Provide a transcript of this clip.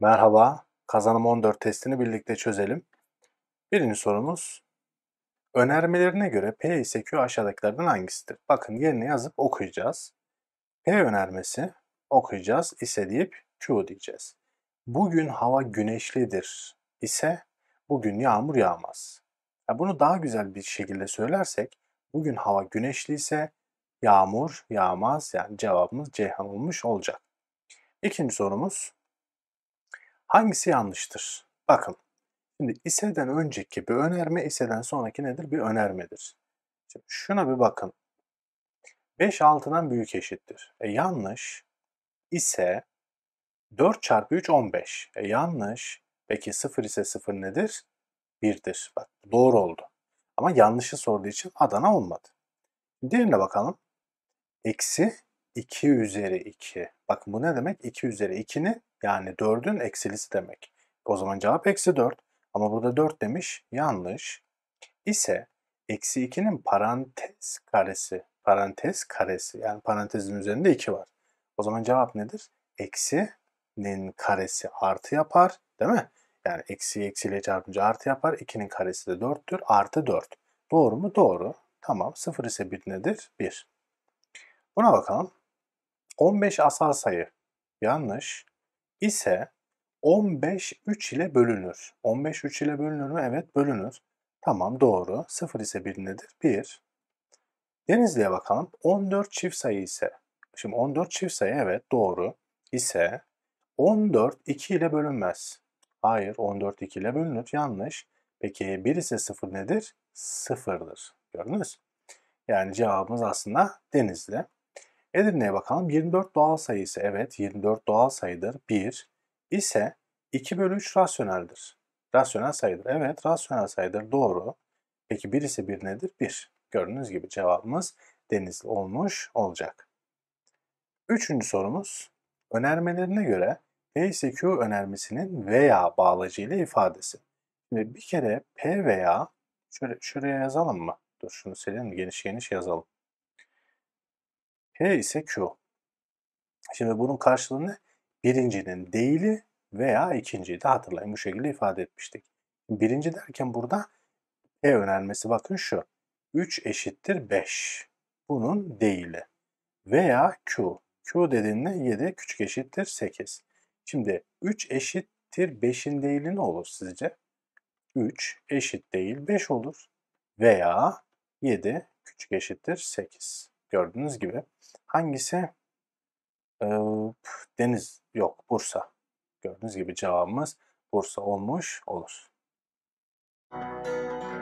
Merhaba, kazanım 14 testini birlikte çözelim. Birinci sorumuz, önermelerine göre P ise Q aşağıdakilerden hangisidir? Bakın yerine yazıp okuyacağız. P önermesi, okuyacağız, ise deyip Q diyeceğiz. Bugün hava güneşlidir ise bugün yağmur yağmaz. Ya bunu daha güzel bir şekilde söylersek, bugün hava güneşli ise yağmur yağmaz yani cevabımız Ceyhan olmuş olacak. İkinci sorumuz, Hangisi yanlıştır? Bakın. Şimdi iseden önceki bir önerme, iseden sonraki nedir? Bir önermedir. Şimdi şuna bir bakın. 5 6'dan büyük eşittir. E yanlış ise 4 çarpı 3 15. E yanlış. Peki 0 ise 0 nedir? 1'dir. Bak doğru oldu. Ama yanlışı sorduğu için Adana olmadı. Diğerine bakalım. Eksi 2 üzeri 2. Bakın bu ne demek? 2 üzeri 2'nin yani 4'ün eksilisi demek. O zaman cevap eksi 4. Ama burada 4 demiş. Yanlış. İse eksi 2'nin parantez karesi. Parantez karesi. Yani parantezin üzerinde 2 var. O zaman cevap nedir? Eksinin karesi artı yapar. Değil mi? Yani eksi eksiyle çarpınca artı yapar. 2'nin karesi de 4'tür. Artı 4. Doğru mu? Doğru. Tamam. 0 ise 1 nedir? 1. Buna bakalım. 15 asal sayı yanlış ise 15 3 ile bölünür. 15 3 ile bölünür mü? Evet bölünür. Tamam doğru. 0 ise 1 nedir? 1. Denizli'ye bakalım. 14 çift sayı ise. Şimdi 14 çift sayı evet doğru ise 14 2 ile bölünmez. Hayır 14 2 ile bölünür. Yanlış. Peki 1 ise 0 nedir? 0'dır. Gördünüz? Yani cevabımız aslında Denizli. Edirne'ye bakalım. 24 doğal sayısı, evet 24 doğal sayıdır. 1 ise 2 bölü 3 rasyoneldir. Rasyonel sayıdır. Evet rasyonel sayıdır. Doğru. Peki 1 ise 1 nedir? 1. Gördüğünüz gibi cevabımız denizli olmuş olacak. Üçüncü sorumuz. Önermelerine göre p q önermesinin veya bağlacı ile ifadesi. Şimdi bir kere P veya şöyle şuraya yazalım mı? Dur şunu silelim geniş geniş yazalım. P ise Q. Şimdi bunun karşılığını Birincinin değili veya ikinciyi de hatırlayın bu şekilde ifade etmiştik. Birinci derken burada P e önermesi bakın şu. 3 eşittir 5. Bunun değili. Veya Q. Q dediğinde 7 küçük eşittir 8. Şimdi 3 eşittir 5'in değili ne olur sizce? 3 eşit değil 5 olur. Veya 7 küçük eşittir 8 gördüğünüz gibi. Hangisi? Ee, deniz yok Bursa. Gördüğünüz gibi cevabımız Bursa olmuş olur. Müzik